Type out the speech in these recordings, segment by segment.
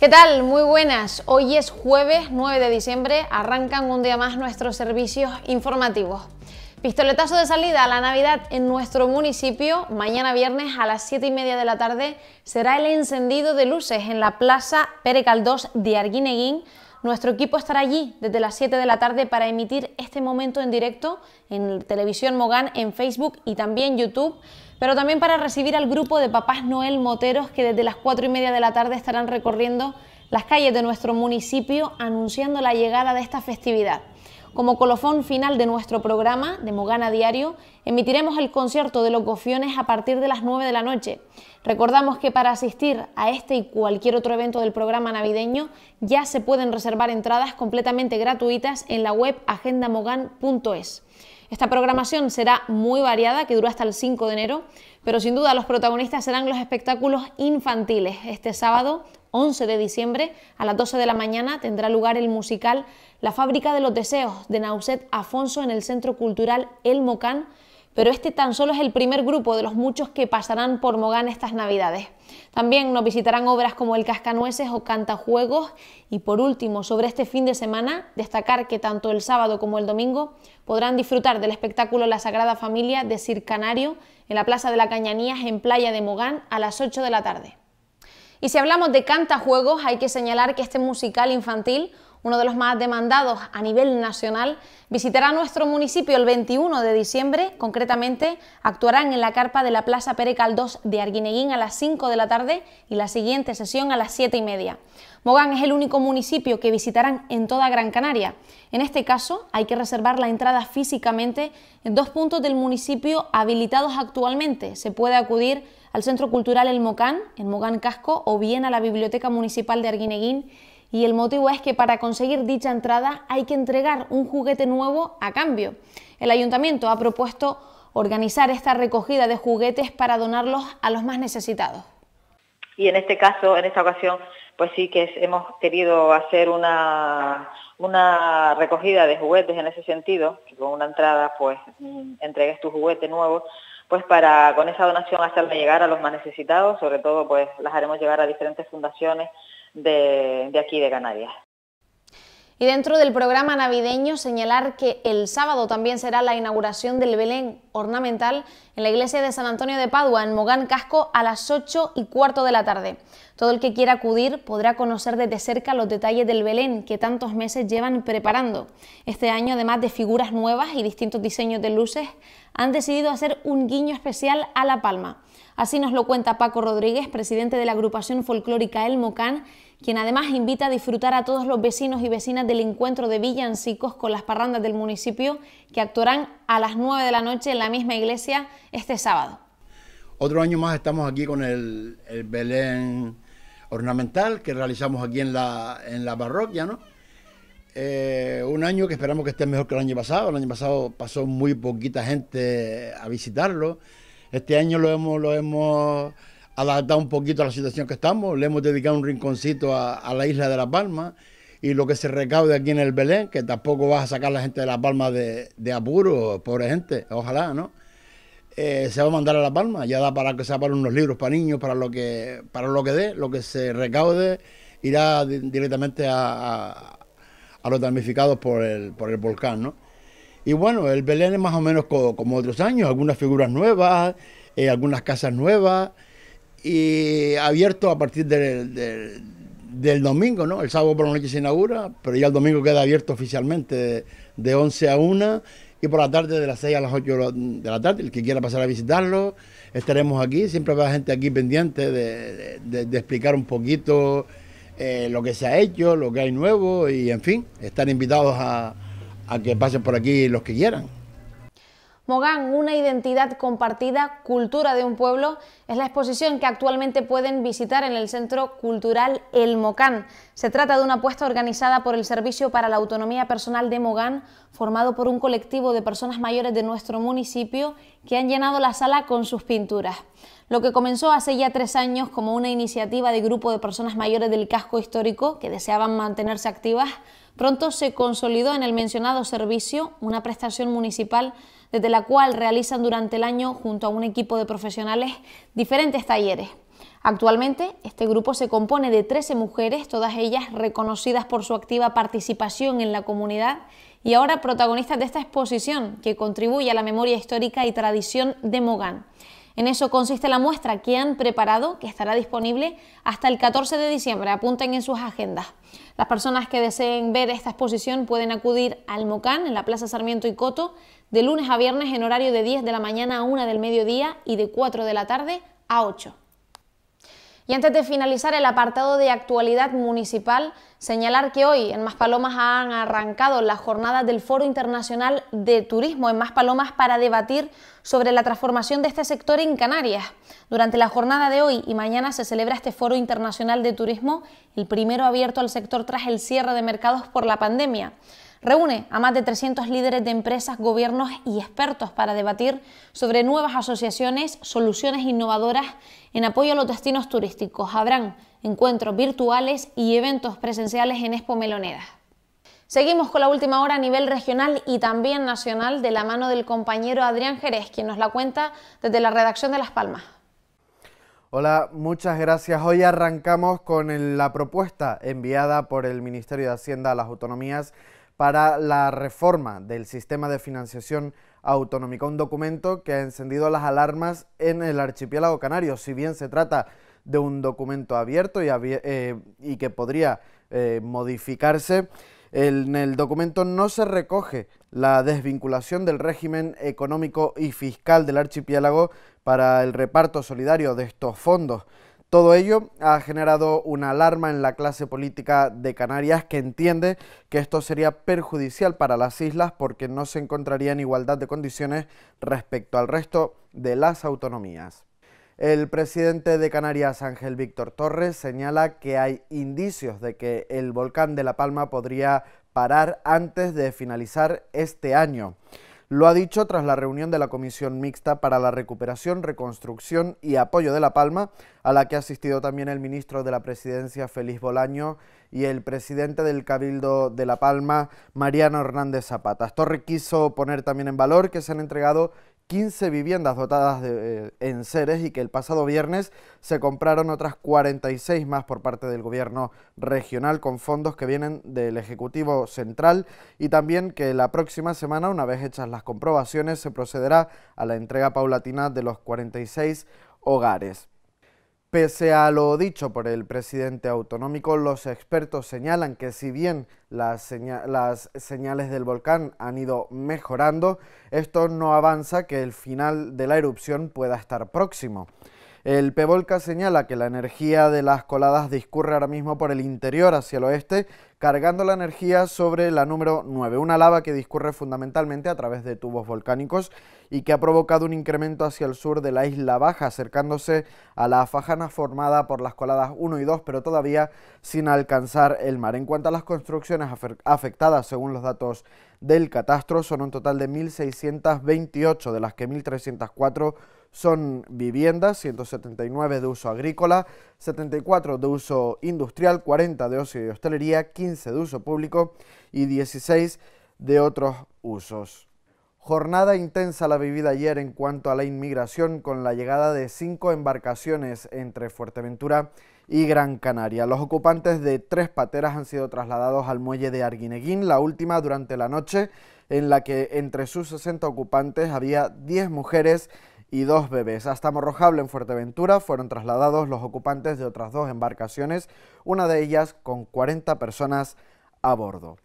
¿Qué tal? Muy buenas. Hoy es jueves 9 de diciembre, arrancan un día más nuestros servicios informativos. Pistoletazo de salida a la Navidad en nuestro municipio. Mañana viernes a las 7 y media de la tarde será el encendido de luces en la Plaza Pere Caldós de Arguineguín. Nuestro equipo estará allí desde las 7 de la tarde para emitir este momento en directo en Televisión Mogán, en Facebook y también YouTube pero también para recibir al grupo de Papás Noel Moteros que desde las 4 y media de la tarde estarán recorriendo las calles de nuestro municipio anunciando la llegada de esta festividad. Como colofón final de nuestro programa de Mogana Diario, emitiremos el concierto de los gofiones a partir de las 9 de la noche. Recordamos que para asistir a este y cualquier otro evento del programa navideño ya se pueden reservar entradas completamente gratuitas en la web agendamogan.es. Esta programación será muy variada, que dura hasta el 5 de enero, pero sin duda los protagonistas serán los espectáculos infantiles. Este sábado, 11 de diciembre, a las 12 de la mañana, tendrá lugar el musical La Fábrica de los Deseos de Nauset Afonso en el Centro Cultural El Mocán pero este tan solo es el primer grupo de los muchos que pasarán por Mogán estas Navidades. También nos visitarán obras como El Cascanueces o Cantajuegos y por último, sobre este fin de semana, destacar que tanto el sábado como el domingo podrán disfrutar del espectáculo La Sagrada Familia de Canario en la Plaza de la Cañanías en Playa de Mogán a las 8 de la tarde. Y si hablamos de Cantajuegos, hay que señalar que este musical infantil uno de los más demandados a nivel nacional, visitará nuestro municipio el 21 de diciembre. Concretamente, actuarán en la carpa de la Plaza Pere Caldós de Arguineguín a las 5 de la tarde y la siguiente sesión a las 7 y media. Mogán es el único municipio que visitarán en toda Gran Canaria. En este caso, hay que reservar la entrada físicamente en dos puntos del municipio habilitados actualmente. Se puede acudir al Centro Cultural El Mocán, en Mogán Casco, o bien a la Biblioteca Municipal de Arguineguín y el motivo es que para conseguir dicha entrada hay que entregar un juguete nuevo a cambio. El ayuntamiento ha propuesto organizar esta recogida de juguetes para donarlos a los más necesitados. Y en este caso, en esta ocasión, pues sí que hemos querido hacer una, una recogida de juguetes en ese sentido, que con una entrada pues entregues tu juguete nuevo, pues para con esa donación ...hacerme llegar a los más necesitados, sobre todo pues las haremos llegar a diferentes fundaciones de, aquí de Canarias. Y dentro del programa navideño, señalar que el sábado también será la inauguración del Belén ornamental en la iglesia de San Antonio de Padua, en Mogán Casco, a las 8 y cuarto de la tarde. Todo el que quiera acudir podrá conocer desde cerca los detalles del Belén que tantos meses llevan preparando. Este año, además de figuras nuevas y distintos diseños de luces, han decidido hacer un guiño especial a La Palma. Así nos lo cuenta Paco Rodríguez, presidente de la agrupación folclórica El Mocán, quien además invita a disfrutar a todos los vecinos y vecinas del encuentro de villancicos con las parrandas del municipio que actuarán a las 9 de la noche en la misma iglesia este sábado. Otro año más estamos aquí con el, Belén ornamental que realizamos aquí en la, parroquia, eh, un año que esperamos que esté mejor que el año pasado. El año pasado pasó muy poquita gente a visitarlo. Este año lo hemos, lo hemos adaptado un poquito a la situación que estamos, le hemos dedicado un rinconcito a, la isla de La Palma y lo que se recaude aquí en el Belén, que tampoco vas a sacar a la gente de La Palma de, apuro, pobre gente, ojalá, ¿no? Eh, se va a mandar a La Palma, ya da para que se para unos libros para niños, para lo que, para lo que dé, lo que se recaude irá directamente a, los damnificados por el volcán, ¿no? Y bueno, el Belén es más o menos como otros años, algunas figuras nuevas, eh, algunas casas nuevas, y abierto a partir del, del, domingo, ¿no? El sábado por la noche se inaugura, pero ya el domingo queda abierto oficialmente de, 11 a 1 y por la tarde de las 6 a las 8 de la tarde, el que quiera pasar a visitarlo, estaremos aquí, siempre va gente aquí pendiente de, explicar un poquito eh, lo que se ha hecho, lo que hay nuevo y en fin, están invitados a a que pasen por aquí los que quieran. Mogán, una identidad compartida, cultura de un pueblo, es la exposición que actualmente pueden visitar en el Centro Cultural El Mocán. Se trata de una apuesta organizada por el Servicio para la Autonomía Personal de Mogán, formado por un colectivo de personas mayores de nuestro municipio que han llenado la sala con sus pinturas. Lo que comenzó hace ya tres años como una iniciativa de grupo de personas mayores del casco histórico que deseaban mantenerse activas, Pronto se consolidó en el mencionado servicio una prestación municipal desde la cual realizan durante el año junto a un equipo de profesionales diferentes talleres. Actualmente, este grupo se compone de 13 mujeres, todas ellas reconocidas por su activa participación en la comunidad y ahora protagonistas de esta exposición que contribuye a la memoria histórica y tradición de Mogán. En eso consiste la muestra que han preparado, que estará disponible hasta el 14 de diciembre. Apunten en sus agendas. Las personas que deseen ver esta exposición pueden acudir al MOCAN en la Plaza Sarmiento y Coto de lunes a viernes en horario de 10 de la mañana a 1 del mediodía y de 4 de la tarde a 8. Y antes de finalizar el apartado de actualidad municipal, señalar que hoy en Más Palomas han arrancado las jornadas del Foro Internacional de Turismo en Más Palomas para debatir sobre la transformación de este sector en Canarias. Durante la jornada de hoy y mañana se celebra este Foro Internacional de Turismo, el primero abierto al sector tras el cierre de mercados por la pandemia. Reúne a más de 300 líderes de empresas, gobiernos y expertos para debatir sobre nuevas asociaciones, soluciones innovadoras en apoyo a los destinos turísticos. Habrán encuentros virtuales y eventos presenciales en Expo Meloneda. Seguimos con la última hora a nivel regional y también nacional de la mano del compañero Adrián Jerez, quien nos la cuenta desde la redacción de Las Palmas. Hola, muchas gracias. Hoy arrancamos con la propuesta enviada por el Ministerio de Hacienda a las autonomías para la reforma del sistema de financiación autonómica, un documento que ha encendido las alarmas en el archipiélago canario, si bien se trata de un documento abierto y, eh, que podría eh, modificarse. en el documento no se recoge la desvinculación del régimen económico y fiscal del archipiélago para el reparto solidario de estos fondos. Todo ello ha generado una alarma en la clase política de Canarias que entiende que esto sería perjudicial para las islas porque no se encontraría en igualdad de condiciones respecto al resto de las autonomías. El presidente de Canarias, Ángel Víctor Torres, señala que hay indicios de que el volcán de La Palma podría parar antes de finalizar este año. Lo ha dicho tras la reunión de la Comisión Mixta para la Recuperación, Reconstrucción y Apoyo de La Palma, a la que ha asistido también el ministro de la Presidencia, Félix Bolaño, y el presidente del Cabildo de La Palma, Mariano Hernández Zapata. Torre quiso poner también en valor que se han entregado 15 viviendas dotadas de, eh, en seres y que el pasado viernes se compraron otras 46 más por parte del gobierno regional con fondos que vienen del Ejecutivo Central y también que la próxima semana, una vez hechas las comprobaciones, se procederá a la entrega paulatina de los 46 hogares. Pese a lo dicho por el presidente autonómico, los expertos señalan que si bien las, señales del volcán han ido mejorando, esto no avanza que el final de la erupción pueda estar próximo. El Pevolca señala que la energía de las coladas discurre ahora mismo por el interior hacia el oeste, cargando la energía sobre la número 9, una lava que discurre fundamentalmente a través de tubos volcánicos y que ha provocado un incremento hacia el sur de la isla baja, acercándose a la fajana formada por las coladas 1 y 2, pero todavía sin alcanzar el mar. En cuanto a las construcciones afectadas, según los datos del catastro, son un total de 1.628, de las que 1.304 son viviendas, 179 de uso agrícola, 74 de uso industrial, 40 de ocio y hostelería, 15 de uso público y 16 de otros usos. Jornada intensa la vivida ayer en cuanto a la inmigración con la llegada de cinco embarcaciones entre Fuerteventura y Gran Canaria. Los ocupantes de tres pateras han sido trasladados al muelle de Arguineguín, la última durante la noche en la que entre sus 60 ocupantes había 10 mujeres y dos bebés. Hasta Morrojable, en Fuerteventura, fueron trasladados los ocupantes de otras dos embarcaciones, una de ellas con 40 personas a bordo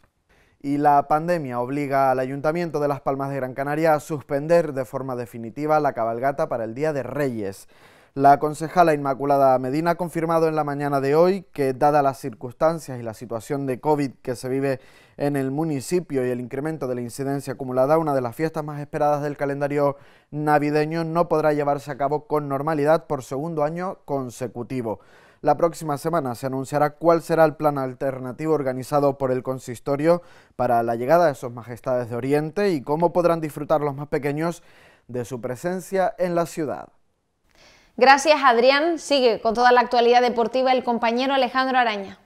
y la pandemia obliga al Ayuntamiento de Las Palmas de Gran Canaria a suspender de forma definitiva la cabalgata para el Día de Reyes. La concejala Inmaculada Medina ha confirmado en la mañana de hoy que, dadas las circunstancias y la situación de COVID que se vive en el municipio y el incremento de la incidencia acumulada, una de las fiestas más esperadas del calendario navideño no podrá llevarse a cabo con normalidad por segundo año consecutivo. La próxima semana se anunciará cuál será el plan alternativo organizado por el consistorio para la llegada de sus majestades de Oriente y cómo podrán disfrutar los más pequeños de su presencia en la ciudad. Gracias Adrián. Sigue con toda la actualidad deportiva el compañero Alejandro Araña.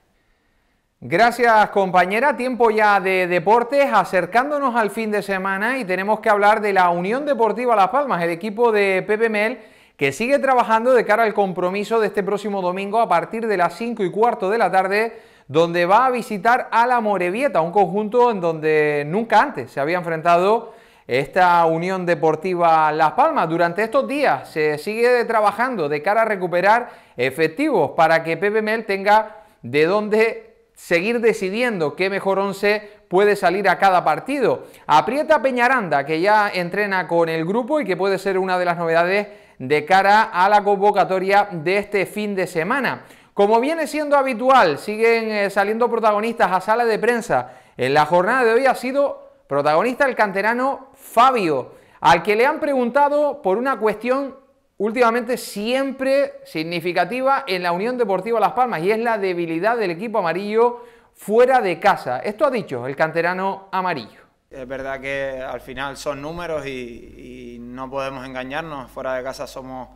Gracias compañera, tiempo ya de deportes, acercándonos al fin de semana y tenemos que hablar de la Unión Deportiva Las Palmas, el equipo de PPML que sigue trabajando de cara al compromiso de este próximo domingo a partir de las 5 y cuarto de la tarde, donde va a visitar a la Morevieta, un conjunto en donde nunca antes se había enfrentado esta Unión Deportiva Las Palmas. Durante estos días se sigue trabajando de cara a recuperar efectivos para que Pepe Mel tenga de dónde seguir decidiendo qué mejor once puede salir a cada partido. Aprieta Peñaranda, que ya entrena con el grupo y que puede ser una de las novedades de cara a la convocatoria de este fin de semana. Como viene siendo habitual, siguen eh, saliendo protagonistas a sala de prensa. En la jornada de hoy ha sido protagonista el canterano Fabio, al que le han preguntado por una cuestión últimamente siempre significativa en la Unión Deportiva Las Palmas y es la debilidad del equipo amarillo fuera de casa. Esto ha dicho el canterano amarillo. Es verdad que al final son números y, no podemos engañarnos. Fuera de casa somos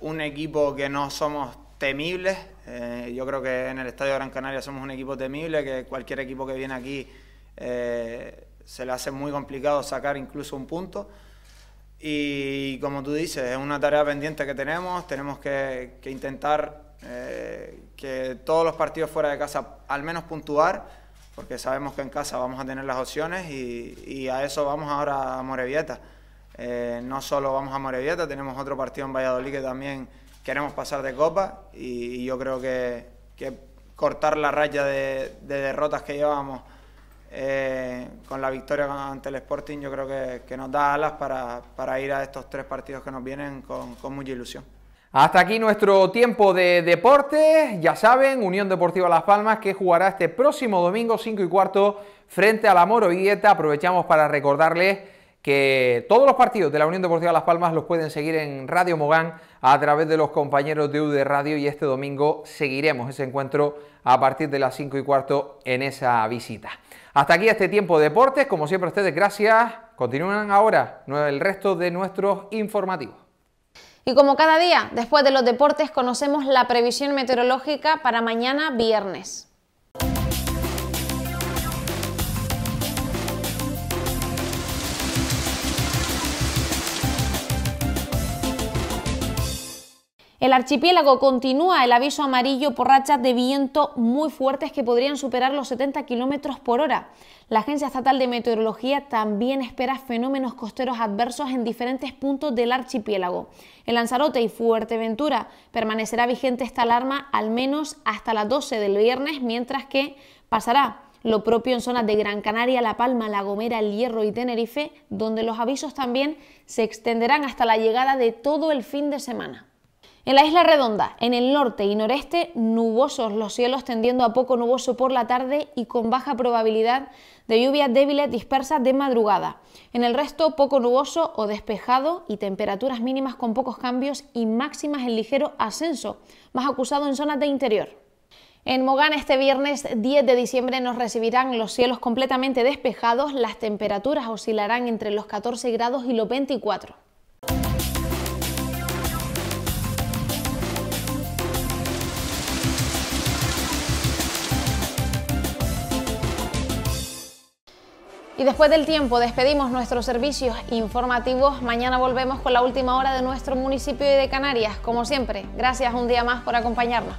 un equipo que no somos temibles. Eh, yo creo que en el Estadio Gran Canaria somos un equipo temible, que cualquier equipo que viene aquí eh, se le hace muy complicado sacar incluso un punto. Y como tú dices, es una tarea pendiente que tenemos. Tenemos que, intentar eh, que todos los partidos fuera de casa al menos puntuar porque sabemos que en casa vamos a tener las opciones y, a eso vamos ahora a Morevieta. Eh, no solo vamos a Morevieta, tenemos otro partido en Valladolid que también queremos pasar de copa y, yo creo que, cortar la raya de, derrotas que llevamos eh, con la victoria ante el Sporting yo creo que, nos da alas para, ir a estos tres partidos que nos vienen con mucha ilusión. Hasta aquí nuestro tiempo de deportes. Ya saben, Unión Deportiva Las Palmas que jugará este próximo domingo 5 y cuarto frente a la Moro Villeta. Aprovechamos para recordarles que todos los partidos de la Unión Deportiva Las Palmas los pueden seguir en Radio Mogán a través de los compañeros de de Radio y este domingo seguiremos ese encuentro a partir de las 5 y cuarto en esa visita. Hasta aquí este tiempo de deportes. Como siempre ustedes, gracias. Continúan ahora el resto de nuestros informativos. Y como cada día, después de los deportes, conocemos la previsión meteorológica para mañana viernes. El archipiélago continúa el aviso amarillo por rachas de viento muy fuertes que podrían superar los 70 km por hora. La Agencia Estatal de Meteorología también espera fenómenos costeros adversos en diferentes puntos del archipiélago. En Lanzarote y Fuerteventura permanecerá vigente esta alarma al menos hasta las 12 del viernes, mientras que pasará lo propio en zonas de Gran Canaria, La Palma, La Gomera, El Hierro y Tenerife, donde los avisos también se extenderán hasta la llegada de todo el fin de semana. En la isla redonda, en el norte y noreste, nubosos los cielos tendiendo a poco nuboso por la tarde y con baja probabilidad de lluvias débiles dispersas de madrugada. En el resto, poco nuboso o despejado y temperaturas mínimas con pocos cambios y máximas en ligero ascenso, más acusado en zonas de interior. En Mogán este viernes 10 de diciembre nos recibirán los cielos completamente despejados, las temperaturas oscilarán entre los 14 grados y los 24. Y después del tiempo despedimos nuestros servicios informativos. Mañana volvemos con la última hora de nuestro municipio y de Canarias. Como siempre, gracias un día más por acompañarnos.